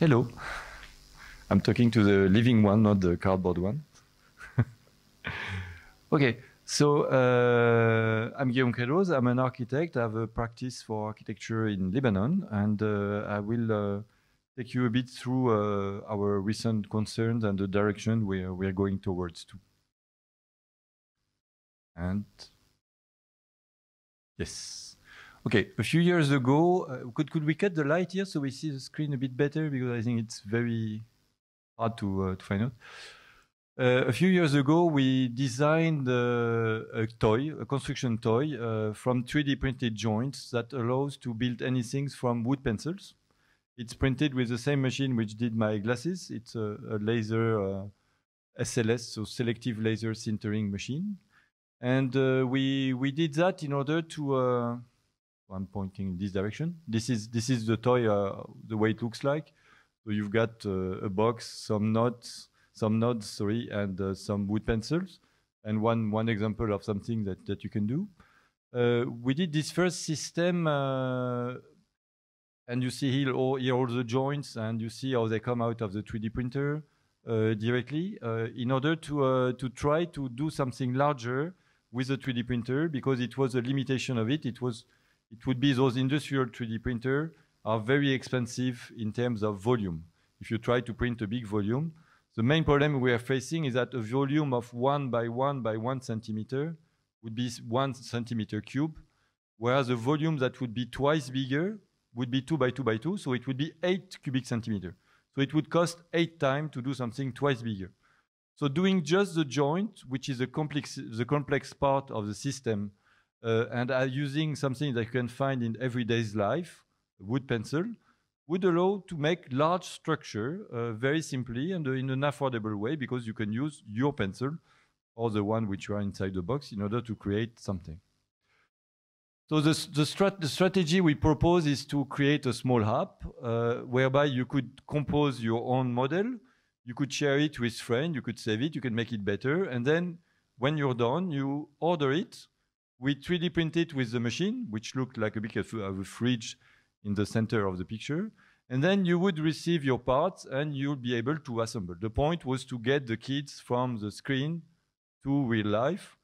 Hello. I'm talking to the living one, not the cardboard one. okay, so uh, I'm Guillaume Credoz. I'm an architect. I have a practice for architecture in Lebanon, and uh, I will uh, take you a bit through uh, our recent concerns and the direction we are, we are going towards too. And yes. Okay, a few years ago, uh, could could we cut the light here so we see the screen a bit better because I think it's very hard to uh, to find out. Uh, a few years ago, we designed uh, a toy, a construction toy uh, from 3D printed joints that allows to build anything from wood pencils. It's printed with the same machine which did my glasses. It's a, a laser SLS, uh, so selective laser sintering machine, and we we did that in order to I'm pointing in this direction. This is this is the toy, uh, the way it looks like. So you've got uh, a box, some nodes, some nodes, sorry, and uh, some wood pencils, and one one example of something that that you can do. Uh, we did this first system, uh, and you see here all, here all the joints, and you see how they come out of the 3D printer uh, directly, in order to to try to do something larger with the 3D printer because it was a limitation of it. It was it would be those industrial 3D printers are very expensive in terms of volume. If you try to print a big volume, the main problem we are facing is that a volume of one by one by one centimeter would be one centimeter cube, whereas a volume that would be twice bigger would be two by two by two, so it would be eight cubic centimeter. So it would cost eight times to do something twice bigger. So doing just the joint, which is the complex, the complex part of the system uh, and are using something that you can find in everyday's life, wood pencil, would allow to make large structure uh, very simply and in an affordable way because you can use your pencil or the one which are inside the box in order to create something. So the, the, strat the strategy we propose is to create a small hub uh, whereby you could compose your own model, you could share it with friends, you could save it, you can make it better, and then when you're done, you order it we 3D print it with the machine, which looked like a bit of a fridge in the center of the picture. And then you would receive your parts and you'll be able to assemble. The point was to get the kids from the screen to real life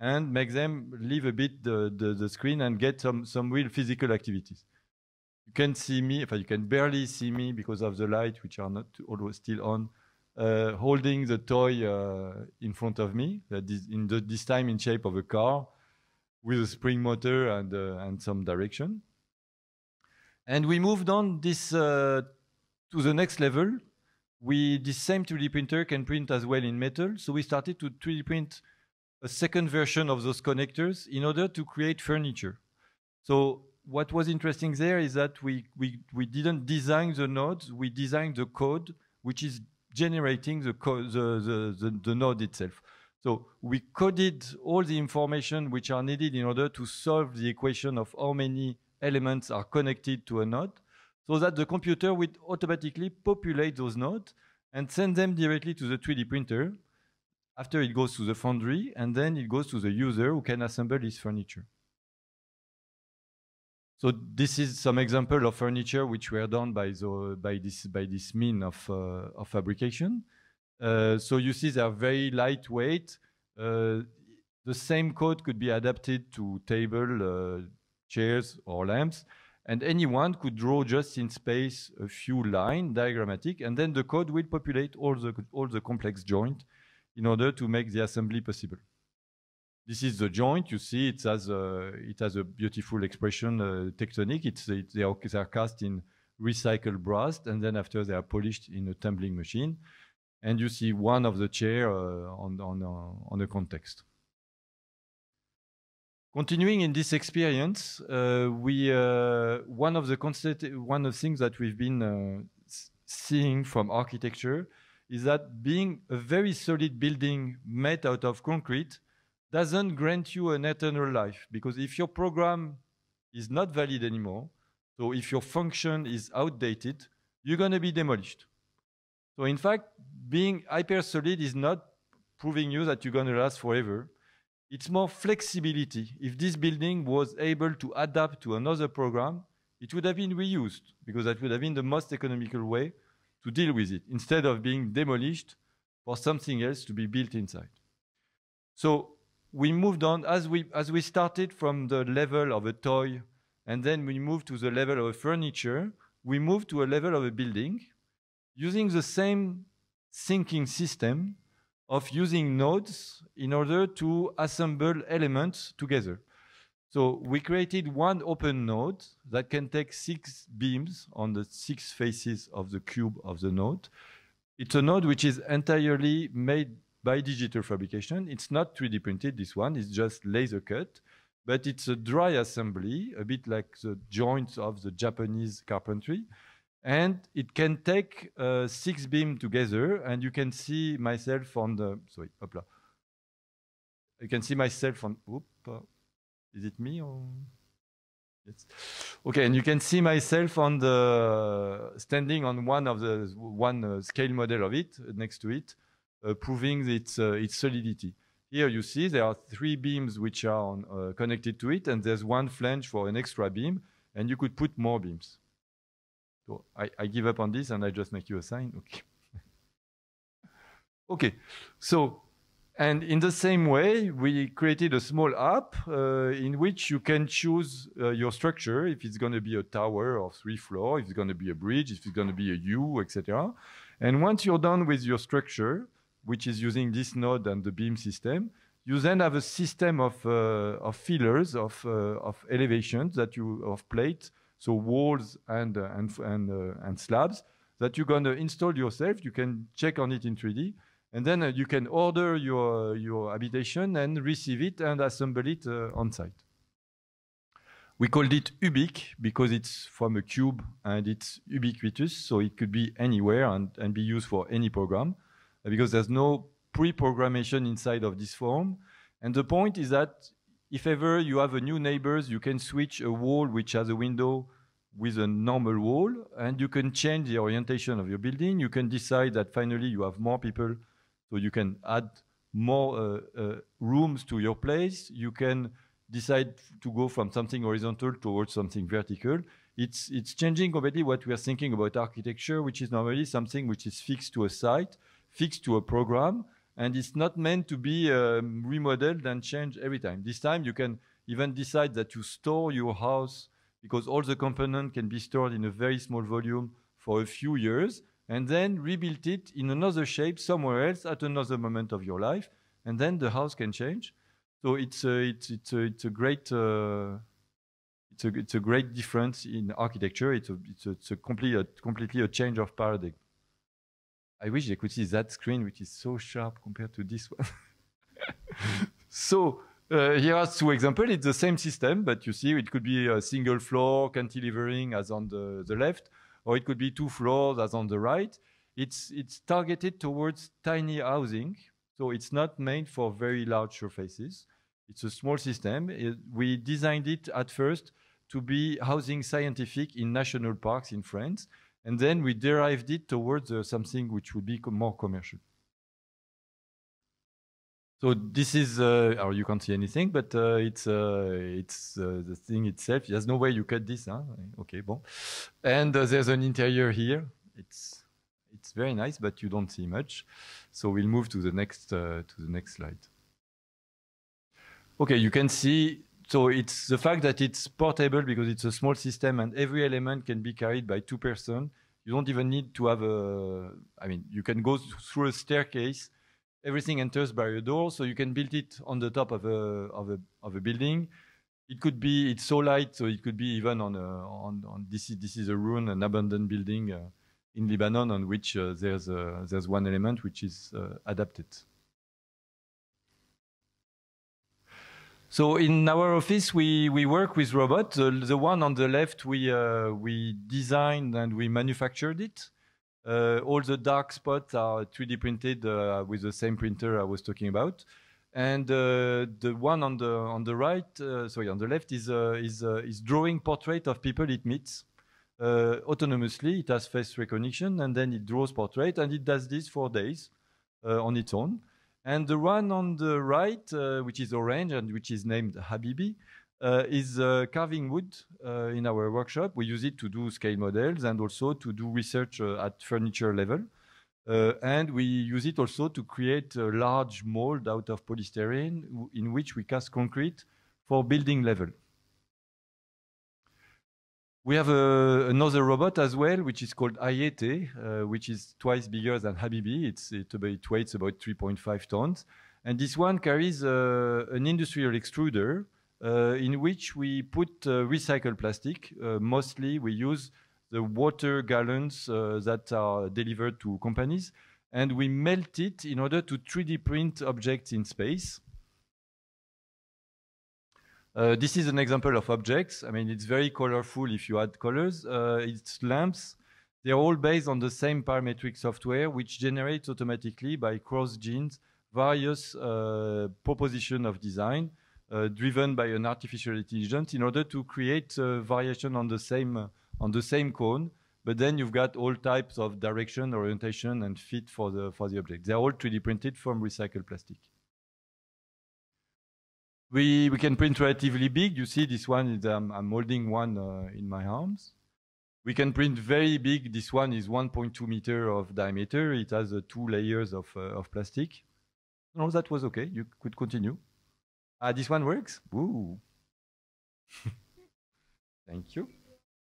and make them leave a bit the, the, the screen and get some, some real physical activities. You can see me, if you can barely see me because of the light, which are not always still on, uh, holding the toy uh, in front of me, that is in the, this time in shape of a car with a spring motor and, uh, and some direction. And we moved on this uh, to the next level. We, this same 3D printer can print as well in metal. So we started to 3D print a second version of those connectors in order to create furniture. So what was interesting there is that we, we, we didn't design the nodes, we designed the code, which is generating the, the, the, the, the node itself. So we coded all the information which are needed in order to solve the equation of how many elements are connected to a node so that the computer would automatically populate those nodes and send them directly to the 3D printer. After it goes to the foundry and then it goes to the user who can assemble his furniture. So this is some example of furniture which were done by, the, by, this, by this mean of, uh, of fabrication. Uh, so you see, they are very lightweight. Uh, the same code could be adapted to table, uh, chairs, or lamps. And anyone could draw just in space a few lines, diagrammatic, and then the code will populate all the, all the complex joint in order to make the assembly possible. This is the joint. You see, it has a, it has a beautiful expression uh, tectonic. It's, it, they, are, they, are, cast in recycled brass, and then after they are polished in a tumbling machine and you see one of the chair uh, on, on, uh, on the context. Continuing in this experience, uh, we uh, one of the one of the things that we've been uh, seeing from architecture is that being a very solid building made out of concrete doesn't grant you an eternal life because if your program is not valid anymore, so if your function is outdated, you're going to be demolished. So in fact, being hyper solid is not proving you that you're going to last forever. It's more flexibility. If this building was able to adapt to another program, it would have been reused because that would have been the most economical way to deal with it instead of being demolished for something else to be built inside. So we moved on as we, as we started from the level of a toy and then we moved to the level of a furniture, we moved to a level of a building using the same thinking system of using nodes in order to assemble elements together. So we created one open node that can take six beams on the six faces of the cube of the node. It's a node which is entirely made by digital fabrication. It's not 3D printed, this one, it's just laser cut, but it's a dry assembly, a bit like the joints of the Japanese carpentry and it can take uh, six beams together and you can see myself on the sorry hopla. you can see myself on whoop uh, is it me or yes okay and you can see myself on the standing on one of the one uh, scale model of it uh, next to it uh, proving its uh, its solidity here you see there are three beams which are on, connected to it and there's one flange for an extra beam and you could put more beams so I, I give up on this and I just make you a sign. Okay. okay. So and in the same way, we created a small app uh, in which you can choose uh, your structure, if it's going to be a tower of three floor, if it's going to be a bridge, if it's going to be a U, etc. And once you're done with your structure, which is using this node and the beam system, you then have a system of, uh, of fillers, of, uh, of elevations that you, of plates so walls and uh, and and, uh, and slabs that you're going to install yourself. You can check on it in 3D, and then uh, you can order your your habitation and receive it and assemble it uh, on site. We called it Ubic because it's from a cube and it's ubiquitous, so it could be anywhere and, and be used for any program uh, because there's no pre-programmation inside of this form. And the point is that if ever you have a new neighbors, you can switch a wall which has a window with a normal wall, and you can change the orientation of your building. You can decide that finally you have more people, so you can add more uh, uh, rooms to your place. You can decide to go from something horizontal towards something vertical. It's, it's changing completely what we are thinking about architecture, which is normally something which is fixed to a site, fixed to a program, and it's not meant to be um, remodeled and changed every time. This time you can even decide that you store your house because all the components can be stored in a very small volume for a few years and then rebuild it in another shape somewhere else at another moment of your life and then the house can change. So it's a, it's, it's a, it's a great uh, it's a, it's a great difference in architecture. It's a, it's a, it's a complete, a, completely a change of paradigm. I wish they could see that screen, which is so sharp compared to this one. so uh, here are two examples. It's the same system, but you see it could be a single floor cantilevering as on the, the left, or it could be two floors as on the right. It's, it's targeted towards tiny housing, so it's not made for very large surfaces. It's a small system. It, we designed it at first to be housing scientific in national parks in France and then we derived it towards uh, something which would be co more commercial. So this is, uh, or you can't see anything, but uh, it's uh, it's uh, the thing itself. There's no way you cut this, huh? Okay, bon. And uh, there's an interior here. It's it's very nice, but you don't see much. So we'll move to the next to the next slide. Okay, you can see so it's the fact that it's portable because it's a small system and every element can be carried by two person. You don't even need to have a. I mean, you can go through a staircase. Everything enters by a door, so you can build it on the top of a of a of a building. It could be it's so light, so it could be even on a on on this is this is a ruin, an abandoned building uh, in Lebanon on which uh, there's a, uh, there's one element which is uh, adapted. So in our office, we, we work with robots. The, the one on the left, we, uh, we designed and we manufactured it. Uh, all the dark spots are 3D printed uh, with the same printer I was talking about. And uh, the one on the on the right, uh, sorry, on the left is uh, is is drawing portrait of people it meets autonomously. It has face recognition, and then it draws portrait, and it does this for days on its own. And the one on the right, uh, which is orange and which is named Habibi, uh, is uh, carving wood uh, in our workshop. We use it to do scale models and also to do research uh, at furniture level. Uh, and we use it also to create a large mold out of polystyrene in which we cast concrete for building level. We have a, uh, another robot as well, which is called Ayete, uh, which is twice bigger than Habibi. It's, it, it weighs about 3.5 tons. And this one carries uh, an industrial extruder uh, in which we put uh, recycled plastic. Uh, mostly we use the water gallons that are delivered to companies. And we melt it in order to 3D print objects in space. Uh, this is an example of objects. I mean, it's very colorful if you add colors. Uh, it's lamps. They're all based on the same parametric software, which generates automatically by cross genes various uh, proposition of design uh, driven by an artificial intelligence in order to create uh, variation on the same on the same cone. But then you've got all types of direction, orientation, and fit for the for the object. They're all 3D printed from recycled plastic. We, we can print relatively big. You see this one is, um, I'm holding one uh, in my arms. We can print very big. This one is 1.2 meter of diameter. It has uh, two layers of, uh, of plastic. No, that was okay. You could continue. Ah, this one works? Woo. Thank you.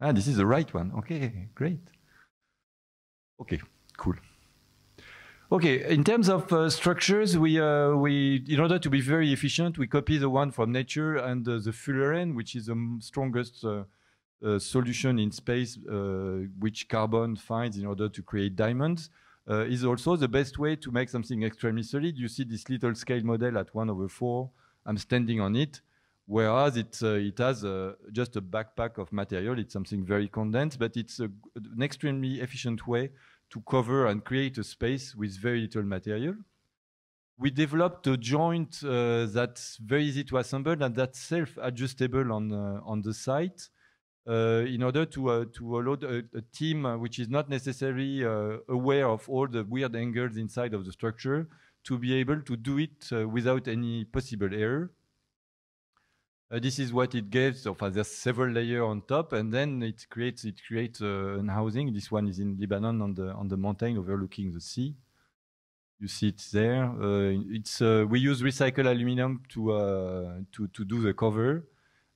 Ah, this is the right one. Okay, great. Okay, cool. Okay, in terms of uh, structures, we, uh, we, in order to be very efficient, we copy the one from nature and uh, the fullerene, which is the strongest uh, uh, solution in space, uh, which carbon finds in order to create diamonds, is also the best way to make something extremely solid. You see this little scale model at 1 over 4. I'm standing on it, whereas it, it has just a backpack of material. It's something very condensed, but it's a, an extremely efficient way to cover and create a space with very little material. We developed a joint uh, that's very easy to assemble and that's self-adjustable on, uh, on the site uh, in order to, uh, to allow a, uh, a, team uh, which is not necessarily aware of all the weird angles inside of the structure to be able to do it without any possible error uh, this is what it gives. So there's several layers on top, and then it creates it creates uh, an housing. This one is in Lebanon on the on the mountain overlooking the sea. You see it there. Uh, it's uh, we use recycled aluminum to uh, to to do the cover,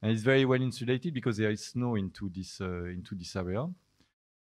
and it's very well insulated because there is snow into this uh, into this area.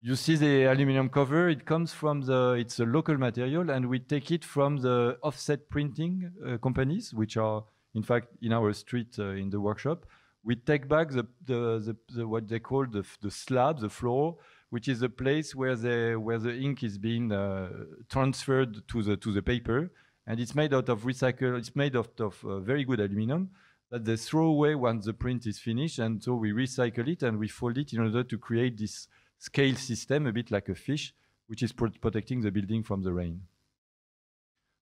You see the aluminum cover. It comes from the it's a local material, and we take it from the offset printing companies, which are in fact, in our street, uh, in the workshop, we take back the, the, the, the what they call the, the slab, the floor, which is the place where the where the ink is being uh, transferred to the to the paper, and it's made out of recycled. It's made out of uh, very good aluminum that they throw away once the print is finished, and so we recycle it and we fold it in order to create this scale system, a bit like a fish, which is pro protecting the building from the rain.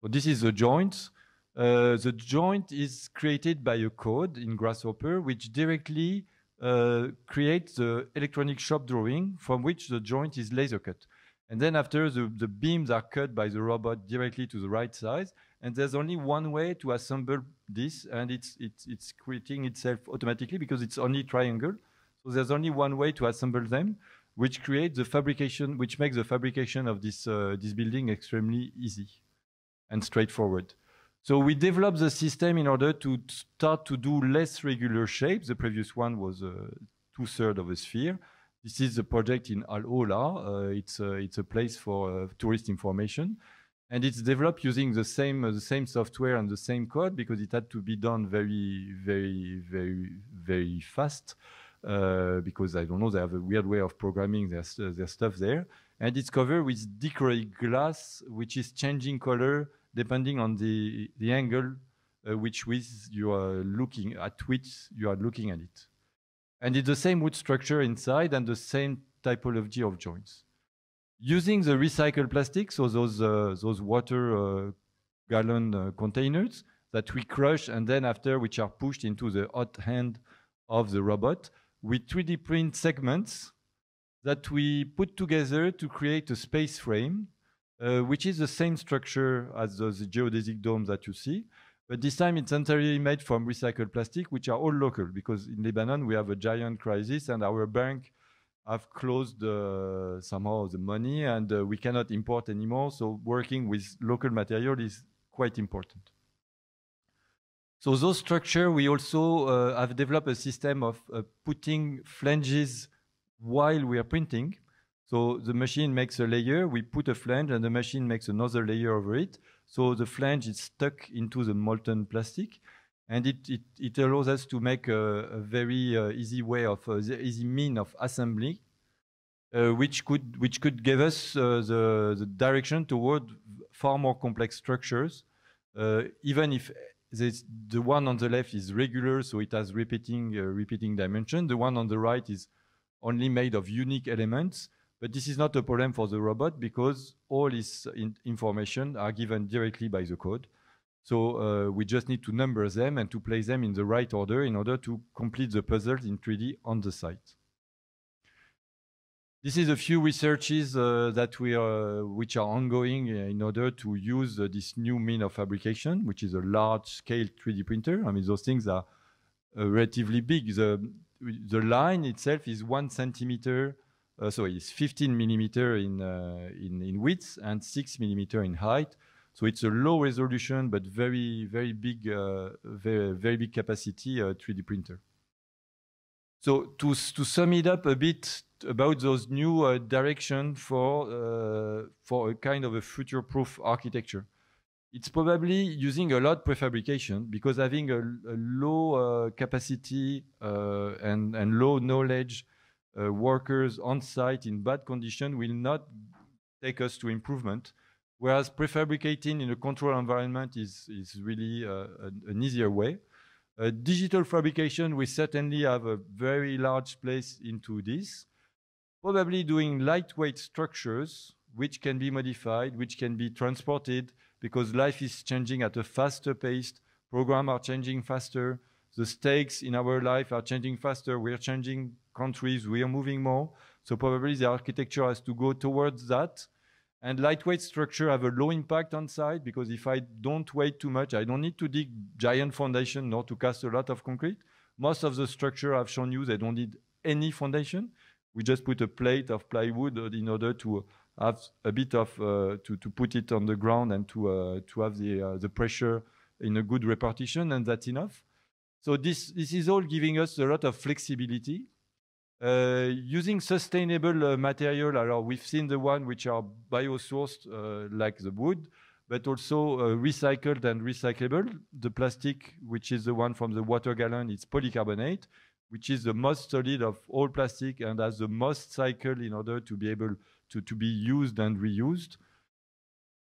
So this is the joints. Uh, the joint is created by a code in Grasshopper, which directly uh, creates the electronic shop drawing from which the joint is laser cut. And then after, the, the beams are cut by the robot directly to the right size. And there's only one way to assemble this, and it's, it's, it's creating itself automatically because it's only triangle. So there's only one way to assemble them, which creates the fabrication, which makes the fabrication of this, uh, this building extremely easy and straightforward. So we developed the system in order to start to do less regular shapes. The previous one was uh, two thirds of a sphere. This is the project in Al Ola. Uh, it's, a, it's a place for uh, tourist information. And it's developed using the same, uh, the same software and the same code because it had to be done very, very, very, very fast. Uh, because I don't know, they have a weird way of programming their, uh, their stuff there. And it's covered with decorated glass, which is changing color depending on the, the angle uh, which with you are looking at which you are looking at it. And it's the same wood structure inside and the same typology of joints. Using the recycled plastic, so those, uh, those water uh, gallon uh, containers that we crush and then after which are pushed into the hot hand of the robot, we 3D print segments that we put together to create a space frame uh, which is the same structure as the, the, geodesic dome that you see. But this time it's entirely made from recycled plastic, which are all local, because in Lebanon we have a giant crisis and our bank have closed uh, somehow the money and uh, we cannot import anymore. So working with local material is quite important. So those structure, we also uh, have developed a system of uh, putting flanges while we are printing. So the machine makes a layer, we put a flange, and the machine makes another layer over it. So the flange is stuck into the molten plastic, and it, it, it allows us to make a, a very uh, easy way of uh, easy mean of assembly, uh, which could which could give us uh, the, the direction toward far more complex structures, uh, even if this, the one on the left is regular, so it has repeating uh, repeating dimension. The one on the right is only made of unique elements but this is not a problem for the robot because all this in information are given directly by the code. So uh, we just need to number them and to place them in the right order in order to complete the puzzle in 3D on the site. This is a few researches uh, that we are, which are ongoing in order to use uh, this new mean of fabrication, which is a large-scale 3D printer. I mean, those things are uh, relatively big. The, the line itself is one centimeter uh, so it's 15 millimeter in, uh, in, in, width and 6 millimeter in height. So it's a low resolution, but very, very big, uh, very, very big capacity 3D uh, printer. So to, to sum it up a bit about those new uh, direction for, uh, for a kind of a future-proof architecture. It's probably using a lot prefabrication because having a, a low capacity and, and low knowledge uh, workers on site in bad condition will not take us to improvement. Whereas prefabricating in a controlled environment is, is really uh, an, an, easier way. Uh, digital fabrication, we certainly have a very large place into this. Probably doing lightweight structures, which can be modified, which can be transported, because life is changing at a faster pace, programs are changing faster, the stakes in our life are changing faster. We are changing countries. We are moving more. So probably the architecture has to go towards that. And lightweight structure have a low impact on site because if I don't weigh too much, I don't need to dig giant foundation nor to cast a lot of concrete. Most of the structure I've shown you, they don't need any foundation. We just put a plate of plywood in order to have a bit of uh, to to put it on the ground and to uh, to have the uh, the pressure in a good repartition, and that's enough. So this, this is all giving us a lot of flexibility. Uh, using sustainable uh, material, we've seen the one which are biosourced, uh, like the wood, but also uh, recycled and recyclable. The plastic, which is the one from the water gallon, it's polycarbonate, which is the most solid of all plastic and has the most cycle in order to be able to, to be used and reused.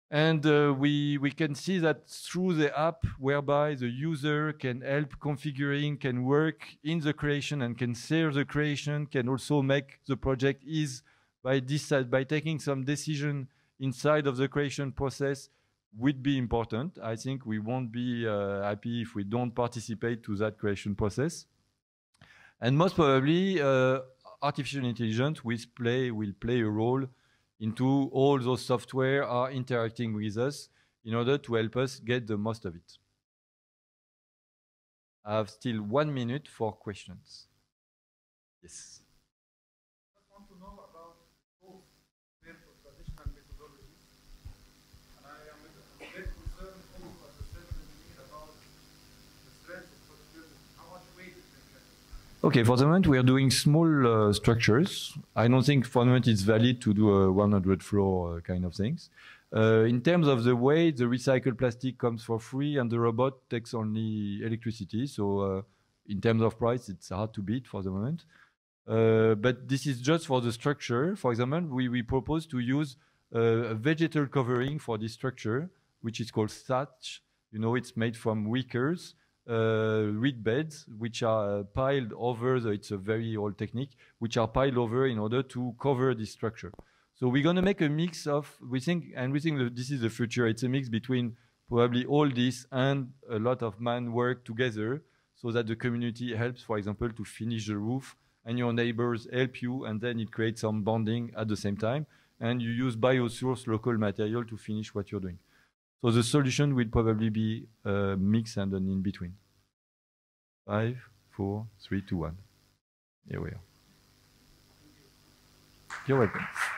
And uh, we, we can see that through the app, whereby the user can help configuring, can work in the creation and can share the creation, can also make the project is by, decide, by taking some decision inside of the creation process would be important. I think we won't be uh, happy if we don't participate to that creation process. And most probably, uh, artificial intelligence will play, will play a role into all those software are interacting with us in order to help us get the most of it. I have still one minute for questions. Yes. Okay, for the moment we are doing small uh, structures. I don't think for the moment it's valid to do a 100 floor uh, kind of things. Uh, in terms of the weight, the recycled plastic comes for free and the robot takes only electricity, so uh, in terms of price it's hard to beat for the moment. Uh, but this is just for the structure. For example, we, we propose to use uh, a vegetal covering for this structure, which is called thatch. You know, it's made from wickers uh, reed beds, which are uh, piled over, the, it's a very old technique, which are piled over in order to cover this structure. So we're going to make a mix of, we think, and we think this is the future. It's a mix between probably all this and a lot of man work together so that the community helps, for example, to finish the roof and your neighbors help you and then it creates some bonding at the same time and you use biosource local material to finish what you're doing. So the solution will probably be a mix and an in-between. Five, four, three, two, one. Here we are. You're welcome.